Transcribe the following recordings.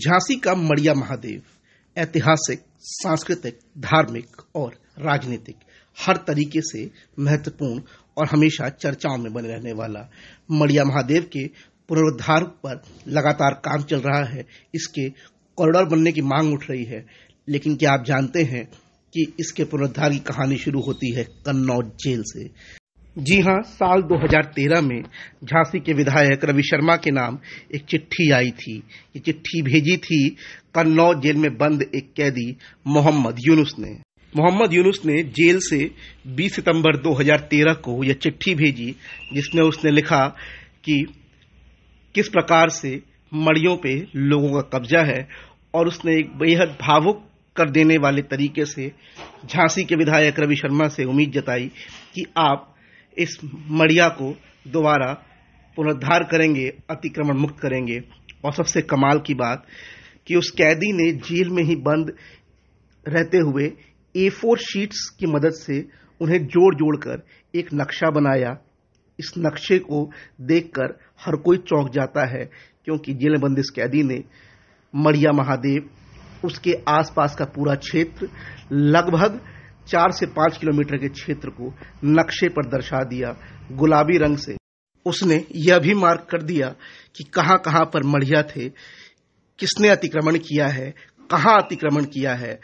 झांसी का मड़िया महादेव ऐतिहासिक सांस्कृतिक धार्मिक और राजनीतिक हर तरीके से महत्वपूर्ण और हमेशा चर्चाओं में बने रहने वाला मड़िया महादेव के पुनरुद्धार पर लगातार काम चल रहा है इसके कॉरिडोर बनने की मांग उठ रही है लेकिन क्या आप जानते हैं कि इसके पुनरुद्धार की कहानी शुरू होती है कन्नौज जेल से जी हां साल 2013 में झांसी के विधायक रवि शर्मा के नाम एक चिट्ठी आई थी ये चिट्ठी भेजी थी कन्नौज जेल में बंद एक कैदी मोहम्मद यूनुस ने मोहम्मद यूनुस ने जेल से 20 सितंबर 2013 को यह चिट्ठी भेजी जिसमें उसने लिखा कि किस प्रकार से मड़ियों पे लोगों का कब्जा है और उसने एक बेहद भावुक कर देने वाले तरीके से झांसी के विधायक रवि शर्मा से उम्मीद जताई कि आप इस मड़िया को दोबारा पुनरुद्धार करेंगे अतिक्रमण मुक्त करेंगे और सबसे कमाल की बात कि उस कैदी ने जेल में ही बंद रहते हुए ए फोर शीट्स की मदद से उन्हें जोड़ जोड़ कर एक नक्शा बनाया इस नक्शे को देखकर हर कोई चौंक जाता है क्योंकि जेल में बंद इस कैदी ने मड़िया महादेव उसके आसपास का पूरा क्षेत्र लगभग चार से पांच किलोमीटर के क्षेत्र को नक्शे पर दर्शा दिया गुलाबी रंग से उसने यह भी मार्क कर दिया कि कहाँ कहाँ पर मढ़िया थे किसने अतिक्रमण किया है कहाँ अतिक्रमण किया है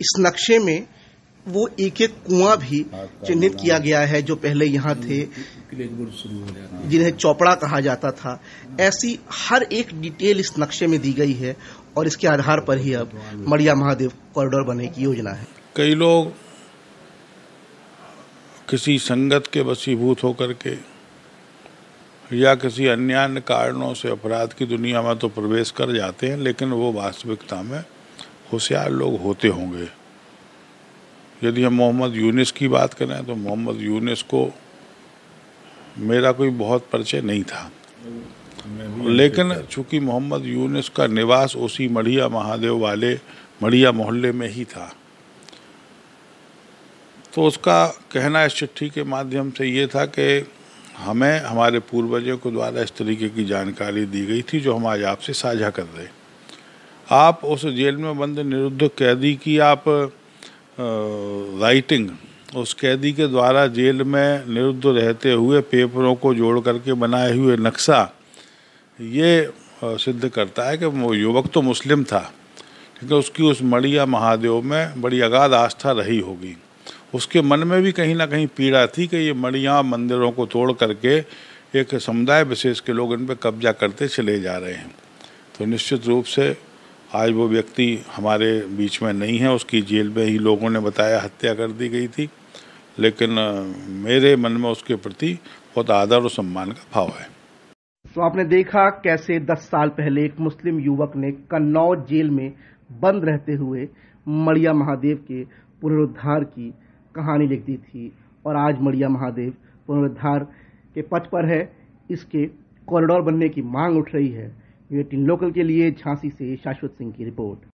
इस नक्शे में वो एक एक कुआं भी चिन्हित किया गया है जो पहले यहाँ थे जिन्हें चौपड़ा कहा जाता था ऐसी हर एक डिटेल इस नक्शे में दी गई है और इसके आधार पर ही अब मड़िया महादेव कॉरिडोर बनने की योजना है कई लोग किसी संगत के वसीभूत होकर के या किसी अन्य कारणों से अपराध की दुनिया में तो प्रवेश कर जाते हैं लेकिन वो वास्तविकता में होशियार लोग होते होंगे यदि हम मोहम्मद यूनिस की बात करें तो मोहम्मद यूनिस को मेरा कोई बहुत परिचय नहीं था लेकिन चूंकि मोहम्मद यूनिस का निवास उसी मढ़िया महादेव वाले मढ़िया मोहल्ले में ही था तो उसका कहना इस चिट्ठी के माध्यम से ये था कि हमें हमारे पूर्वजों को द्वारा इस तरीके की जानकारी दी गई थी जो हम आज आपसे साझा कर रहे आप उस जेल में बंद निरुद्ध कैदी की आप राइटिंग उस कैदी के द्वारा जेल में निरुद्ध रहते हुए पेपरों को जोड़ करके बनाए हुए नक्शा ये सिद्ध करता है कि वो युवक तो मुस्लिम था लेकिन उसकी उस मड़िया महादेव में बड़ी अगाध आस्था रही होगी उसके मन में भी कहीं ना कहीं पीड़ा थी कि ये मड़ियाँ मंदिरों को तोड़ करके एक समुदाय विशेष के लोग इन पर कब्जा करते चले जा रहे हैं तो निश्चित रूप से आज वो व्यक्ति हमारे बीच में नहीं है उसकी जेल में ही लोगों ने बताया हत्या कर दी गई थी लेकिन मेरे मन में उसके प्रति बहुत आदर और सम्मान का भाव है तो आपने देखा कैसे 10 साल पहले एक मुस्लिम युवक ने कन्नौज जेल में बंद रहते हुए मड़िया महादेव के पुनरुद्धार की कहानी लिखती थी और आज मड़िया महादेव पुनरुद्धार के पथ पर है इसके कॉरिडोर बनने की मांग उठ रही है ये इन लोकल के लिए झांसी से शाश्वत सिंह की रिपोर्ट